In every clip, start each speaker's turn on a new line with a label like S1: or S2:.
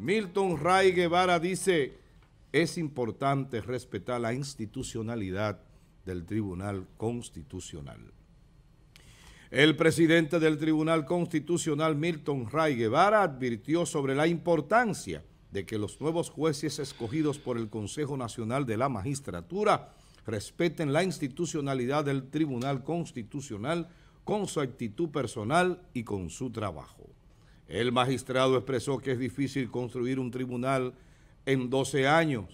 S1: Milton Ray Guevara dice, es importante respetar la institucionalidad del Tribunal Constitucional. El presidente del Tribunal Constitucional, Milton Ray Guevara, advirtió sobre la importancia de que los nuevos jueces escogidos por el Consejo Nacional de la Magistratura respeten la institucionalidad del Tribunal Constitucional con su actitud personal y con su trabajo. El magistrado expresó que es difícil construir un tribunal en 12 años,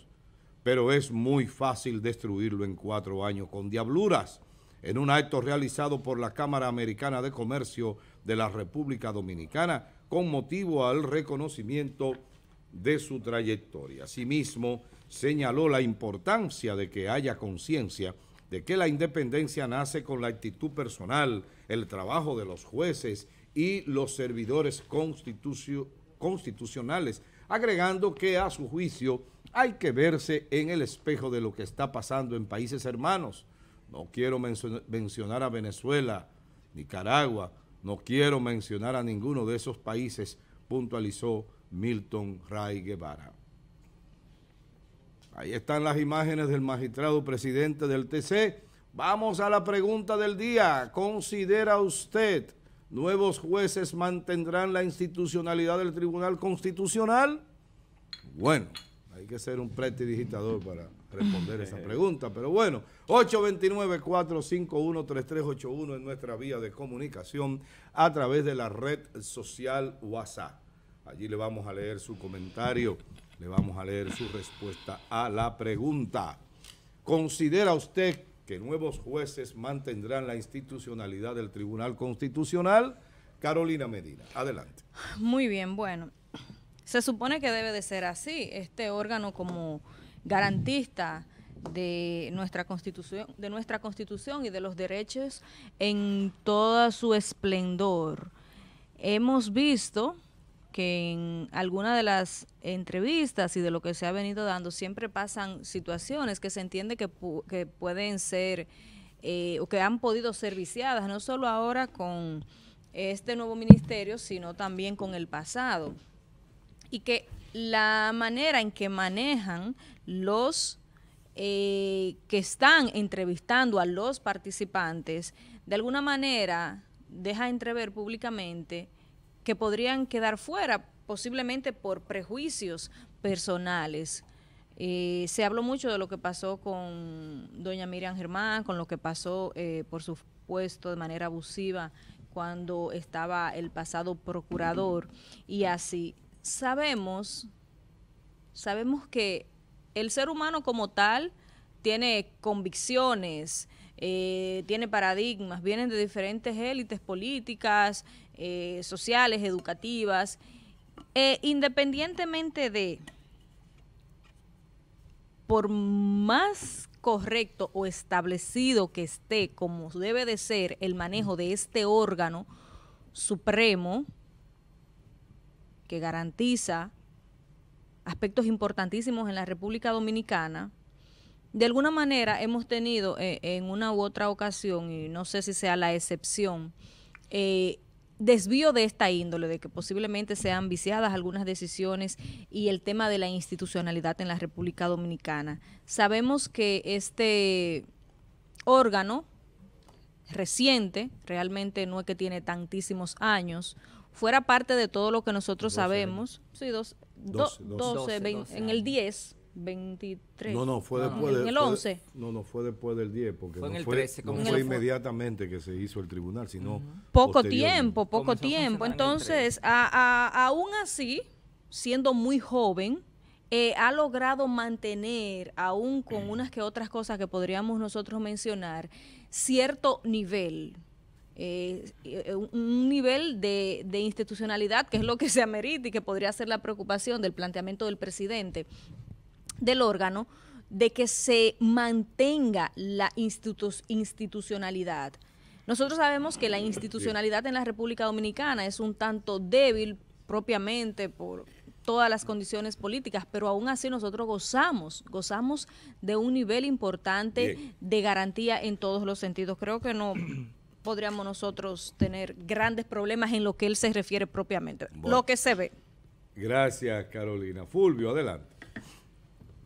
S1: pero es muy fácil destruirlo en cuatro años con diabluras, en un acto realizado por la Cámara Americana de Comercio de la República Dominicana con motivo al reconocimiento de su trayectoria. Asimismo, señaló la importancia de que haya conciencia de que la independencia nace con la actitud personal, el trabajo de los jueces y los servidores constitucionales, agregando que a su juicio hay que verse en el espejo de lo que está pasando en países hermanos. No quiero mencionar a Venezuela, Nicaragua, no quiero mencionar a ninguno de esos países, puntualizó Milton Ray Guevara. Ahí están las imágenes del magistrado presidente del TC. Vamos a la pregunta del día. ¿Considera usted nuevos jueces mantendrán la institucionalidad del Tribunal Constitucional? Bueno, hay que ser un prestidigitador para responder esa pregunta, pero bueno, 829-451-3381 en nuestra vía de comunicación a través de la red social WhatsApp. Allí le vamos a leer su comentario, le vamos a leer su respuesta a la pregunta. ¿Considera usted que nuevos jueces mantendrán la institucionalidad del Tribunal Constitucional. Carolina Medina, adelante.
S2: Muy bien, bueno, se supone que debe de ser así. Este órgano como garantista de nuestra constitución, de nuestra constitución y de los derechos en todo su esplendor. Hemos visto que en alguna de las entrevistas y de lo que se ha venido dando siempre pasan situaciones que se entiende que, que pueden ser eh, o que han podido ser viciadas, no solo ahora con este nuevo ministerio, sino también con el pasado. Y que la manera en que manejan los eh, que están entrevistando a los participantes, de alguna manera deja entrever públicamente que podrían quedar fuera, posiblemente por prejuicios personales. Eh, se habló mucho de lo que pasó con doña Miriam Germán, con lo que pasó, eh, por supuesto, de manera abusiva cuando estaba el pasado procurador y así. Sabemos, sabemos que el ser humano como tal tiene convicciones, eh, tiene paradigmas, vienen de diferentes élites políticas, eh, sociales, educativas, eh, independientemente de, por más correcto o establecido que esté como debe de ser el manejo de este órgano supremo que garantiza aspectos importantísimos en la República Dominicana, de alguna manera hemos tenido eh, en una u otra ocasión, y no sé si sea la excepción, eh, desvío de esta índole, de que posiblemente sean viciadas algunas decisiones y el tema de la institucionalidad en la República Dominicana. Sabemos que este órgano reciente, realmente no es que tiene tantísimos años, fuera parte de todo lo que nosotros sabemos, sí, en el 10, 23. Ah. No, no, fue después del 11.
S1: no, no, fue después del 10, porque fue no fue, inmediatamente que se hizo el tribunal, sino...
S2: Poco tiempo, poco tiempo. Entonces, aún así, siendo muy joven, eh, ha logrado mantener, aún con mm. unas que otras cosas que podríamos nosotros mencionar, cierto nivel. Eh, eh, un nivel de, de institucionalidad que es lo que se amerita y que podría ser la preocupación del planteamiento del presidente del órgano de que se mantenga la institucionalidad. Nosotros sabemos que la institucionalidad en la República Dominicana es un tanto débil propiamente por todas las condiciones políticas, pero aún así nosotros gozamos, gozamos de un nivel importante de garantía en todos los sentidos. Creo que no podríamos nosotros tener grandes problemas en lo que él se refiere propiamente, lo que se ve.
S3: Gracias, Carolina. Fulvio, adelante.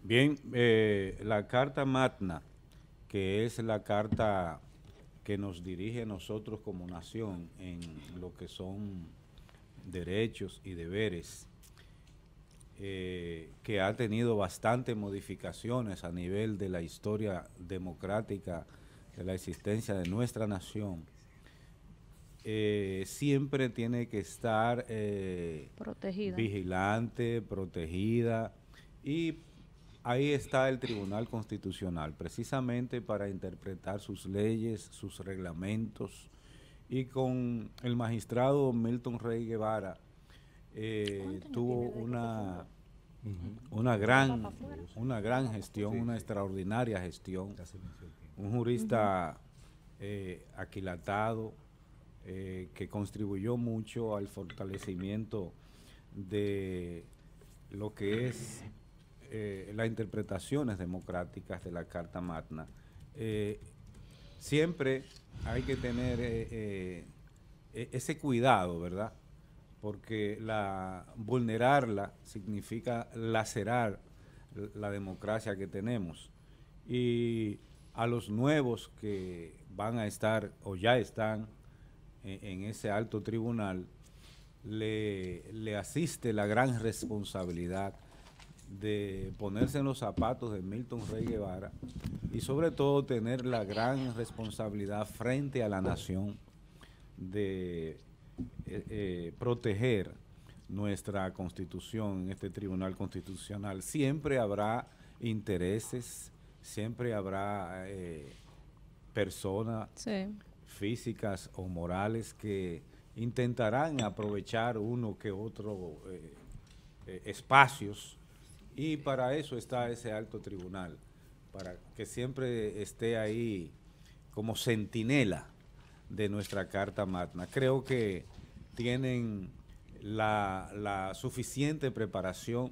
S3: Bien, eh, la Carta Magna, que es la carta que nos dirige a nosotros como nación en lo que son derechos y deberes, eh, que ha tenido bastantes modificaciones a nivel de la historia democrática de la existencia de nuestra nación, eh, siempre tiene que estar vigilante, protegida y Ahí está el Tribunal Constitucional, precisamente para interpretar sus leyes, sus reglamentos, y con el magistrado Milton Rey Guevara eh, tuvo una, una, gran, una gran gestión, una extraordinaria gestión, un jurista eh, aquilatado eh, que contribuyó mucho al fortalecimiento de lo que es eh, las interpretaciones democráticas de la Carta Magna, eh, siempre hay que tener eh, e-, ese cuidado, ¿verdad? Porque vulnerarla significa lacerar la democracia que tenemos. Y a los nuevos que van a estar o ya están en, ese alto tribunal, le asiste la gran responsabilidad de ponerse en los zapatos de Milton Rey Guevara y sobre todo tener la gran responsabilidad frente a la nación de eh, eh, proteger nuestra constitución en este tribunal constitucional. Siempre habrá intereses, siempre habrá eh, personas físicas o morales que intentarán aprovechar uno que otro espacios y para eso está ese alto tribunal, para que siempre esté ahí como centinela de nuestra Carta Magna. Creo que tienen la, suficiente preparación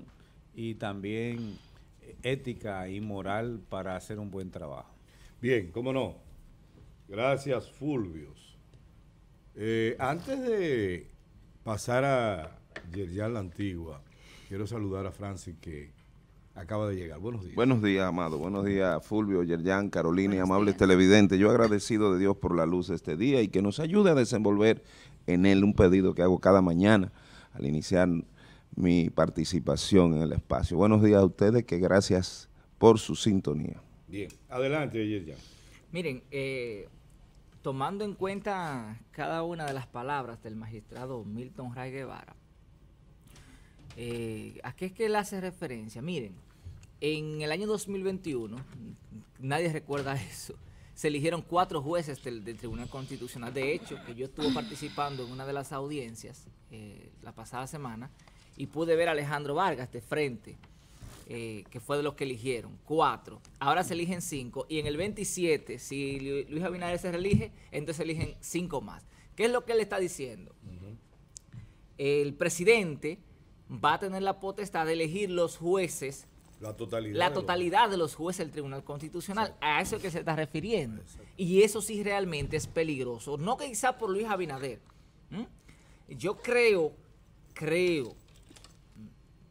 S3: y también ética y moral para hacer un buen trabajo. Bien, cómo no. Gracias, Fulvios.
S1: Eh, antes de pasar a Yerjan la Antigua, Quiero saludar a Francis que acaba de llegar. Buenos días.
S4: Buenos días, Amado. Buenos días, Fulvio, Yerjan, Carolina y amables televidentes. Yo agradecido de Dios por la luz de este día y que nos ayude a desenvolver en él un pedido que hago cada mañana al iniciar mi participación en el espacio. Buenos días a ustedes, que gracias por su sintonía.
S1: Bien, adelante, Yerjan.
S5: Miren, eh, tomando en cuenta cada una de las palabras del magistrado Milton Ray Guevara, eh, ¿A qué es que él hace referencia? Miren, en el año 2021, nadie recuerda eso, se eligieron cuatro jueces del, Tribunal Constitucional. De hecho, que yo estuve participando en una de las audiencias eh, la pasada semana y pude ver a Alejandro Vargas de frente, eh, que fue de los que eligieron, cuatro. Ahora se eligen cinco y en el 27, si Luis Abinader se reelige, entonces eligen cinco más. ¿Qué es lo que él está diciendo? El presidente va a tener la potestad de elegir los jueces.
S1: La totalidad.
S5: de los, jueces del Tribunal Constitucional. A eso que se está refiriendo. Y eso sí realmente es peligroso. No que por Luis Abinader. Yo creo, creo,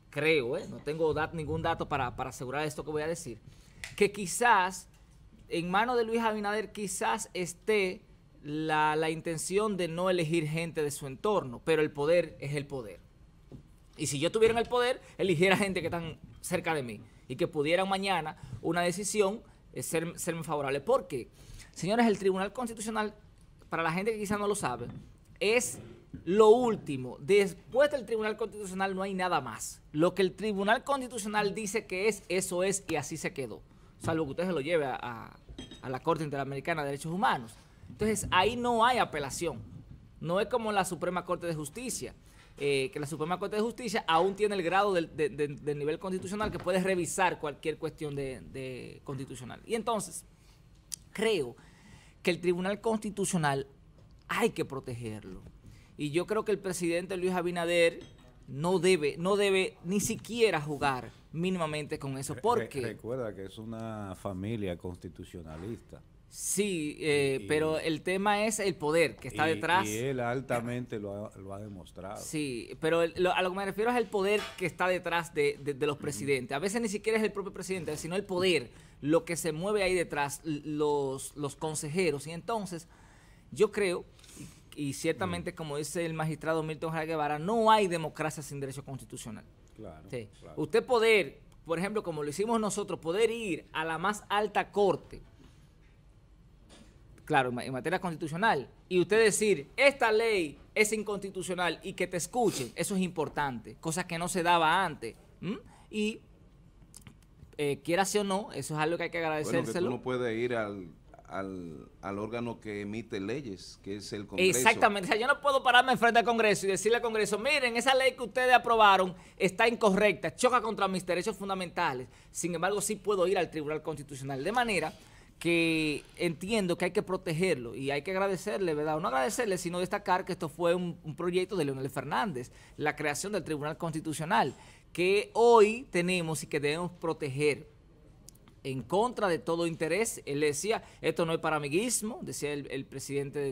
S5: creo, ¿eh? no tengo ningún dato para, asegurar esto que voy a decir, que quizás en manos de Luis Abinader quizás esté la intención de no elegir gente de su entorno, pero el poder es el poder. Y si yo tuviera el poder, eligiera gente que están cerca de mí y que pudieran mañana una decisión eh, ser, serme favorable. Porque, señores, el Tribunal Constitucional, para la gente que quizá no lo sabe, es lo último. Después del Tribunal Constitucional no hay nada más. Lo que el Tribunal Constitucional dice que es, eso es y así se quedó. Salvo que usted se lo lleve a la Corte Interamericana de Derechos Humanos. Entonces, ahí no hay apelación. No es como la Suprema Corte de Justicia, eh, que la Suprema Corte de Justicia aún tiene el grado del, de, nivel constitucional que puede revisar cualquier cuestión de, constitucional. Y entonces, creo que el Tribunal Constitucional hay que protegerlo. Y yo creo que el presidente Luis Abinader no debe, no debe ni siquiera jugar mínimamente con eso. Porque.
S3: recuerda que es una familia constitucionalista.
S5: Sí, eh, pero el tema es el poder que está detrás. Y él
S3: altamente lo ha, demostrado.
S5: Sí, pero a lo que me refiero es el poder que está detrás de, los presidentes. A veces ni siquiera es el propio presidente, sino el poder, lo que se mueve ahí detrás, los, consejeros. Y entonces, yo creo, y, ciertamente mm. como dice el magistrado Milton Jara Guevara, no hay democracia sin derecho constitucional. Usted poder, por ejemplo, como lo hicimos nosotros, poder ir a la más alta corte Claro, en materia constitucional. Y usted decir, esta ley es inconstitucional y que te escuchen, eso es importante, cosa que no se daba antes. Y eh, quiera sí o no, eso es algo que hay que agradecérselo. Bueno, tú no
S4: puedes ir al, al, órgano que emite leyes, que es el Congreso. Exactamente, o
S5: sea, yo no puedo pararme enfrente al Congreso y decirle al Congreso, miren, esa ley que ustedes aprobaron está incorrecta, choca contra mis derechos fundamentales. Sin embargo, sí puedo ir al Tribunal Constitucional. De manera que entiendo que hay que protegerlo y hay que agradecerle, ¿verdad? no agradecerle, sino destacar que esto fue un, proyecto de Leonel Fernández, la creación del Tribunal Constitucional, que hoy tenemos y que debemos proteger en contra de todo interés. Él decía, esto no es para amiguismo, decía el, presidente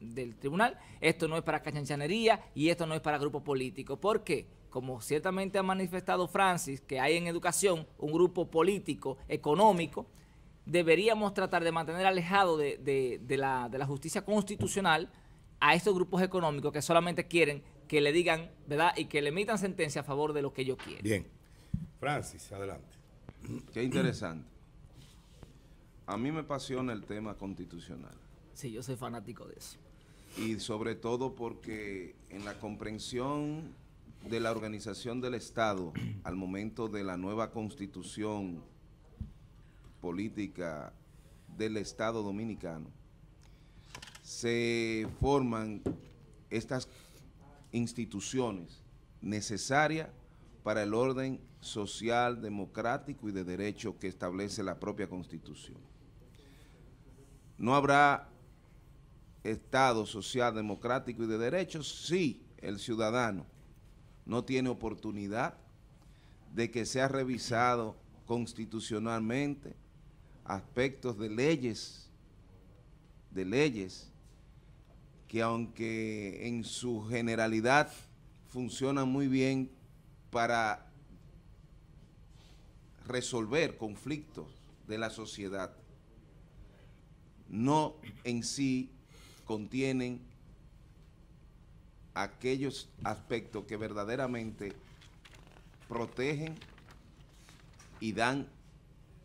S5: del tribunal, esto no es para cachanchanería y esto no es para grupo político. ¿Por qué? Como ciertamente ha manifestado Francis, que hay en educación un grupo político, económico, deberíamos tratar de mantener alejado de, la, la justicia constitucional a estos grupos económicos que solamente quieren que le digan, ¿verdad? Y que le emitan sentencia a favor de lo que ellos quieren.
S4: Bien. Francis, adelante. Qué interesante. A mí me apasiona el tema constitucional.
S5: Sí, yo soy fanático de eso.
S4: Y sobre todo porque en la comprensión de la organización del Estado al momento de la nueva constitución política del Estado Dominicano, se forman estas instituciones necesarias para el orden social, democrático y de derecho que establece la propia Constitución. No habrá Estado social, democrático y de derecho si el ciudadano no tiene oportunidad de que sea revisado constitucionalmente, aspectos de leyes, de leyes, que aunque en su generalidad funcionan muy bien para resolver conflictos de la sociedad, no en sí contienen aquellos aspectos que verdaderamente protegen y dan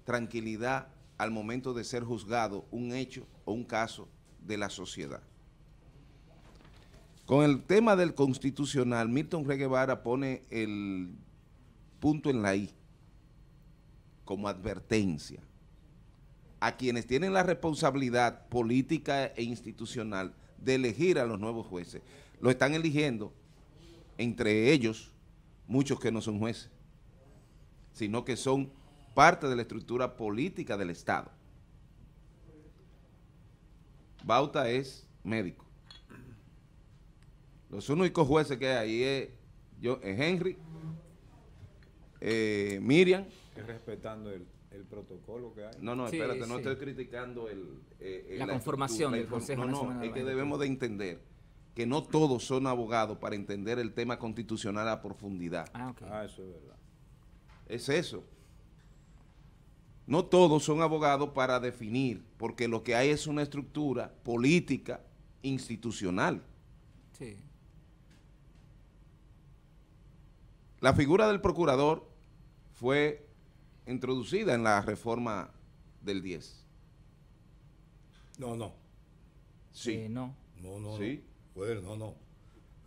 S4: tranquilidad al momento de ser juzgado un hecho o un caso de la sociedad. Con el tema del constitucional, Milton Rey pone el punto en la I como advertencia a quienes tienen la responsabilidad política e institucional de elegir a los nuevos jueces. Lo están eligiendo, entre ellos, muchos que no son jueces, sino que son parte de la estructura política del Estado. Bauta es médico. Los únicos jueces que hay ahí es, yo, Henry, eh, Miriam.
S3: Respetando el, protocolo que hay. No, no, espérate, no estoy criticando el, eh, eh, la, conformación del Consejo No, no, es que debemos
S4: de entender que no todos son abogados para entender el tema constitucional a profundidad.
S3: Ah, ah eso es verdad.
S4: Es eso no todos son abogados para definir, porque lo que hay es una estructura política institucional. Sí. La figura del procurador fue introducida en la reforma del 10.
S1: No, no. Sí. Eh, no. No, no, sí. Bueno, no, no.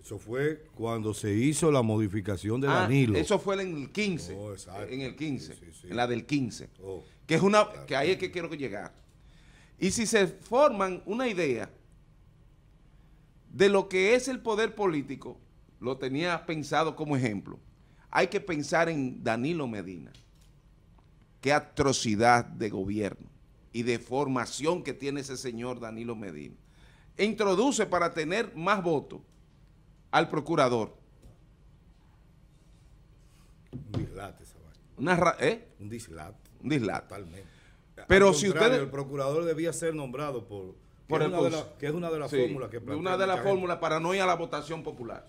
S1: Eso fue cuando se hizo la modificación de ah, Danilo. Eso fue en el
S4: 15. en el 15. En la del 15. que es una. Que ahí es que quiero llegar. Y si se forman una idea de lo que es el poder político, lo tenía pensado como ejemplo. Hay que pensar en Danilo Medina. Qué atrocidad de gobierno y de formación que tiene ese señor Danilo Medina. introduce para tener más votos al procurador.
S1: Un dislate ¿eh? Un dislate. Un dislate. Totalmente. Pero si ustedes... El procurador debía ser nombrado por... es una de las fórmulas que plantea Una de las fórmulas para no ir a la votación popular.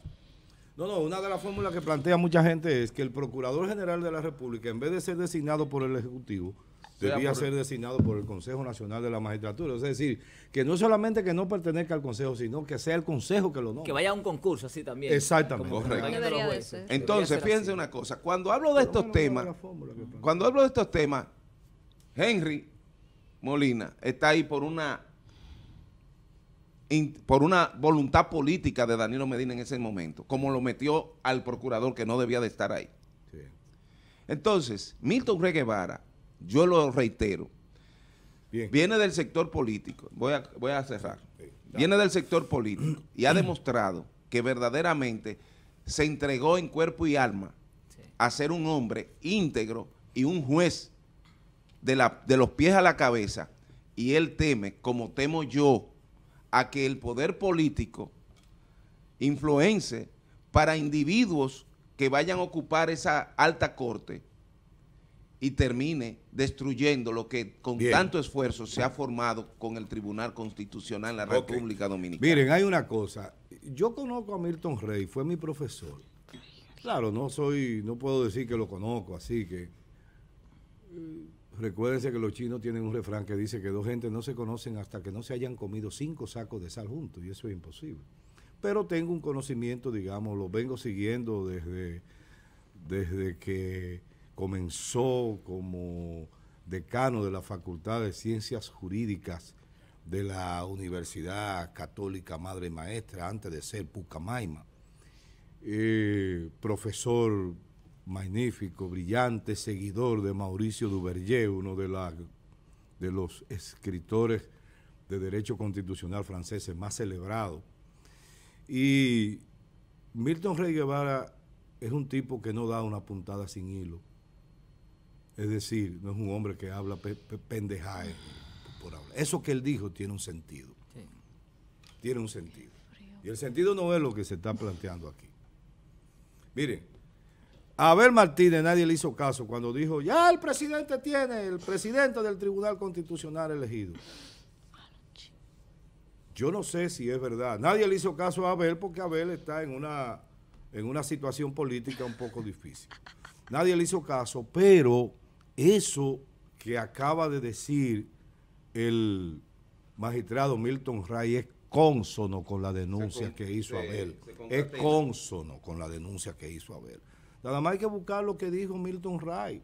S1: No, no, una de las fórmulas que plantea mucha gente es que el Procurador General de la República, en vez de ser designado por el Ejecutivo, debía ser designado por el Consejo Nacional de la Magistratura. Es decir, que no solamente que no pertenezca al Consejo, sino que sea el Consejo que lo nombre. Que
S5: vaya a un concurso así también. Exactamente.
S1: Entonces, piense una cosa, cuando hablo
S4: de estos temas, cuando hablo de estos temas, Henry Molina está ahí por una por una voluntad política de Danilo Medina en ese momento, como lo metió al procurador que no debía de estar ahí. Entonces, Milton Guevara. Yo lo reitero. Viene del sector político. Voy a, voy a cerrar. Viene del sector político y ha demostrado que verdaderamente se entregó en cuerpo y alma a ser un hombre íntegro y un juez de, de los pies a la cabeza. Y él teme, como temo yo, a que el poder político influence para individuos que vayan a ocupar esa alta corte y termine destruyendo lo que con tanto esfuerzo se ha formado con el Tribunal Constitucional en la República Dominicana.
S1: Miren, hay una cosa. Yo conozco a Milton Rey, fue mi profesor. Claro, no soy, no puedo decir que lo conozco, así que eh, recuérdense que los chinos tienen un refrán que dice que dos gentes no se conocen hasta que no se hayan comido cinco sacos de sal juntos, y eso es imposible. Pero tengo un conocimiento, digamos, lo vengo siguiendo desde, desde que comenzó como decano de la Facultad de Ciencias Jurídicas de la Universidad Católica Madre Maestra, antes de ser Pucamaima. Eh, profesor magnífico, brillante, seguidor de Mauricio Duverger, uno de, la, de los escritores de derecho constitucional franceses más celebrados. Y Milton Rey Guevara es un tipo que no da una puntada sin hilo es decir, no es un hombre que habla pendeja por hablar. Eso que él dijo tiene un sentido. Tiene un sentido. Y el sentido no es lo que se está planteando aquí. Miren, a Abel Martínez nadie le hizo caso cuando dijo, ya el presidente tiene, el presidente del Tribunal Constitucional elegido. Yo no sé si es verdad. Nadie le hizo caso a Abel porque Abel está en una, en una situación política un poco difícil. Nadie le hizo caso, pero eso que acaba de decir el magistrado Milton Ray es cónsono con la denuncia que hizo Abel. es este cónsono con la denuncia que hizo Abel. Nada más hay que buscar lo que dijo Milton Ray.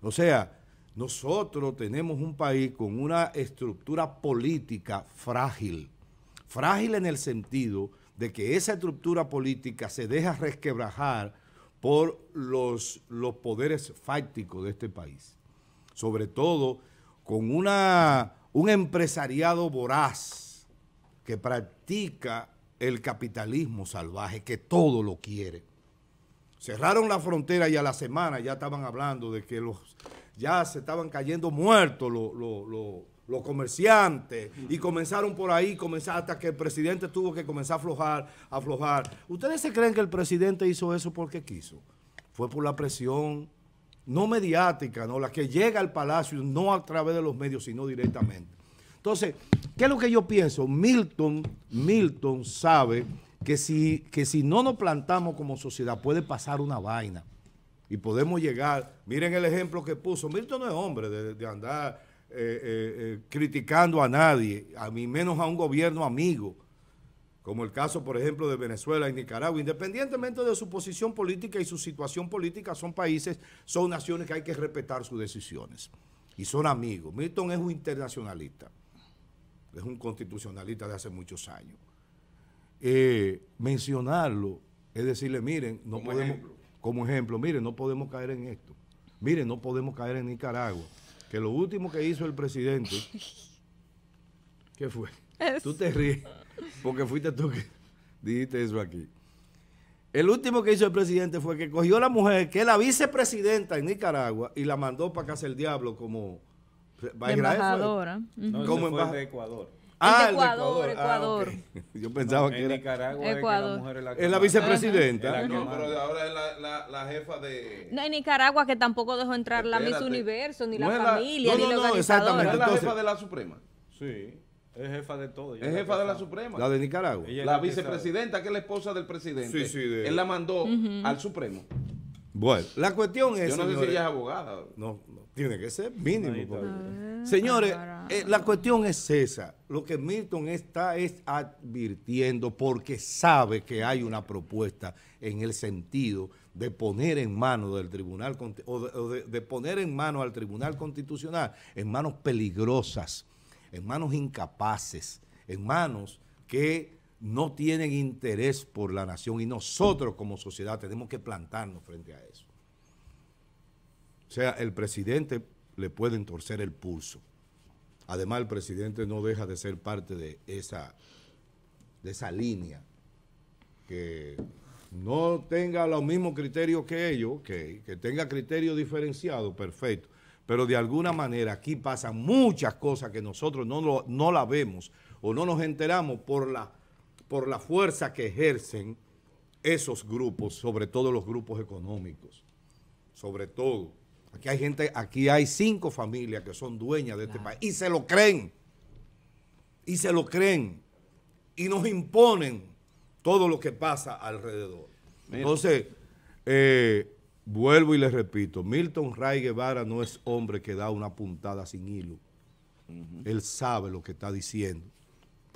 S1: O sea, nosotros tenemos un país con una estructura política frágil. Frágil en el sentido de que esa estructura política se deja resquebrajar por los, los poderes fácticos de este país, sobre todo con una, un empresariado voraz que practica el capitalismo salvaje, que todo lo quiere. Cerraron la frontera y a la semana ya estaban hablando de que los, ya se estaban cayendo muertos los los comerciantes, y comenzaron por ahí, comenzar hasta que el presidente tuvo que comenzar a aflojar, a aflojar. ¿Ustedes se creen que el presidente hizo eso porque quiso? Fue por la presión, no mediática, no la que llega al palacio, no a través de los medios, sino directamente. Entonces, ¿qué es lo que yo pienso? Milton, Milton sabe que si, que si no nos plantamos como sociedad puede pasar una vaina y podemos llegar. Miren el ejemplo que puso. Milton no es hombre de andar eh, eh, eh, criticando a nadie, a mí menos a un gobierno amigo, como el caso, por ejemplo, de Venezuela y Nicaragua, independientemente de su posición política y su situación política, son países, son naciones que hay que respetar sus decisiones y son amigos. Milton es un internacionalista, es un constitucionalista de hace muchos años. mencionarlo es decirle, miren, no podemos, como ejemplo, miren, no podemos caer en esto, miren, no podemos caer en Nicaragua que lo último que hizo el presidente, ¿qué fue? Tú te ríes porque fuiste tú que dijiste eso aquí. El último que hizo el presidente fue que cogió a la mujer, que es la vicepresidenta en Nicaragua, y la mandó para casa el diablo como... Embajadora. como embajadora de Ecuador. Ah, Ecuador, Ecuador. Ah, Yo pensaba que era Ecuador. Es, la la vicepresidenta. no, pero ahora
S4: es la, la,
S1: jefa de
S2: No, en Nicaragua que tampoco dejó entrar la Miss Universo ni la familia ni la no,
S1: No, es la jefa de
S4: la Suprema. Sí. Es jefa de todo. Es jefa de la Suprema. La de Nicaragua. la vicepresidenta, que es la esposa del presidente. Sí, sí. De... Él la mandó al Supremo.
S1: Bueno, la cuestión es. Yo no sé si ella es abogada. No, tiene que ser mínimo. señores, eh, la cuestión es esa. Lo que Milton está es advirtiendo porque sabe que hay una propuesta en el sentido de poner en manos del tribunal o de, de poner en mano al tribunal constitucional en manos peligrosas, en manos incapaces, en manos que no tienen interés por la nación y nosotros como sociedad tenemos que plantarnos frente a eso. O sea, el presidente le pueden torcer el pulso. Además, el presidente no deja de ser parte de esa, de esa línea que no tenga los mismos criterios que ellos, que tenga criterios diferenciados, perfecto. Pero de alguna manera aquí pasan muchas cosas que nosotros no, no la vemos o no nos enteramos por la por la fuerza que ejercen esos grupos, sobre todo los grupos económicos, sobre todo. Aquí hay gente, aquí hay cinco familias que son dueñas de este país y se lo creen, y se lo creen, y nos imponen todo lo que pasa alrededor. Entonces, eh, vuelvo y les repito, Milton Ray Guevara no es hombre que da una puntada sin hilo. Él sabe lo que está diciendo.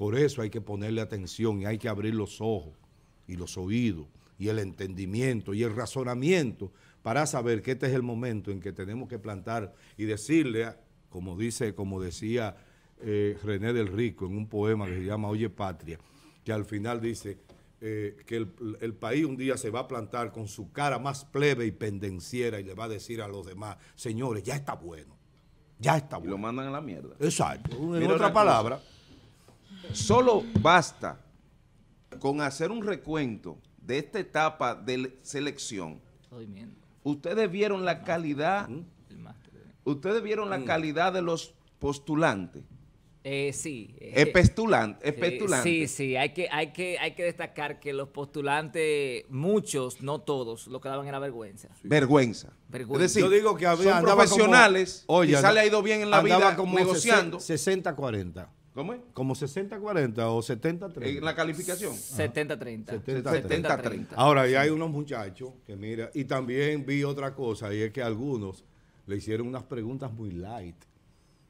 S1: Por eso hay que ponerle atención y hay que abrir los ojos y los oídos y el entendimiento y el razonamiento para saber que este es el momento en que tenemos que plantar y decirle, como dice, como decía eh, René del Rico en un poema que se llama Oye Patria, que al final dice eh, que el, país un día se va a plantar con su cara más plebe y pendenciera y le va a decir a los demás, señores, ya está bueno, ya está y lo mandan a la mierda. Exacto, en otra palabra. Solo basta
S4: con hacer un recuento de esta etapa de selección. Ustedes vieron la calidad, ustedes vieron la mm. calidad de los postulantes.
S5: Eh, sí. Eh, es eh, sí, sí, hay que, hay, que, hay que destacar que los postulantes, muchos, no todos, lo que daban era vergüenza.
S1: Vergüenza. Es decir, yo digo que había, son profesionales, que oye, le ha ido bien en la vida como negociando. 60-40. ¿Cómo es? Como 60-40 o 70-30. ¿En la calificación? 70-30. 70-30. Ahora, ya hay unos muchachos que mira, y también vi otra cosa, y es que algunos le hicieron unas preguntas muy light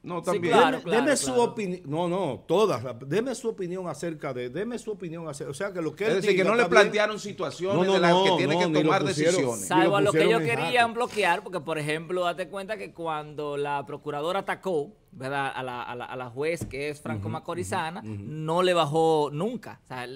S1: no, también. deme, su opinión. No, no, todas. Deme su opinión acerca de. Deme su opinión acerca. O sea, que lo que. Es decir, que no le plantearon situaciones de las que tiene que tomar decisiones.
S4: Salvo a lo que ellos querían
S5: bloquear, porque, por ejemplo, date cuenta que cuando la procuradora atacó. ¿verdad? A, la, a la, juez que es Franco Macorizana, no le bajó nunca. O sea,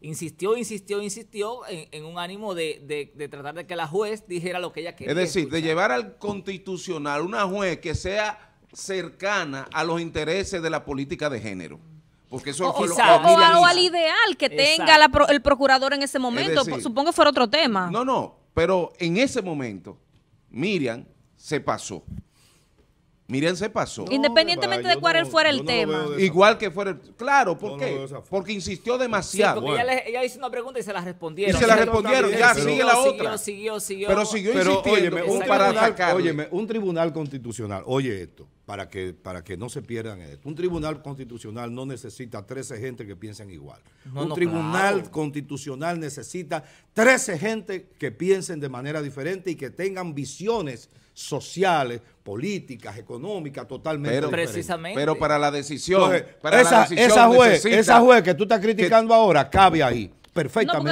S5: insistió, insistió, insistió en, un ánimo de, tratar de que la juez dijera lo que ella quería. Es decir,
S4: de llevar al constitucional una juez que sea cercana a los intereses de la política de género. Porque eso o, fue lo que o, al
S2: ideal que tenga el procurador en ese momento. Supongo que fuera otro tema.
S4: No, no, pero en ese momento Miriam se pasó. Miriam se pasó. Independientemente de cuál fuera el tema. Igual que fuera Claro, ¿por qué? porque insistió demasiado. porque
S5: ella, hizo una pregunta y se la respondieron. Y se la respondieron,
S1: ya sigue la otra. Siguió,
S4: siguió,
S5: siguió.
S1: Pero siguió insistiendo un tribunal constitucional, oye esto, para que, para que no se pierdan esto. Un tribunal constitucional no necesita 13 gente que piensen igual. un tribunal constitucional necesita 13 gente que piensen de manera diferente y que tengan visiones sociales, políticas, económicas, totalmente pero, Precisamente. Pero para la decisión, esa, la esa, juez, esa que tú estás criticando ahora cabe ahí, perfectamente.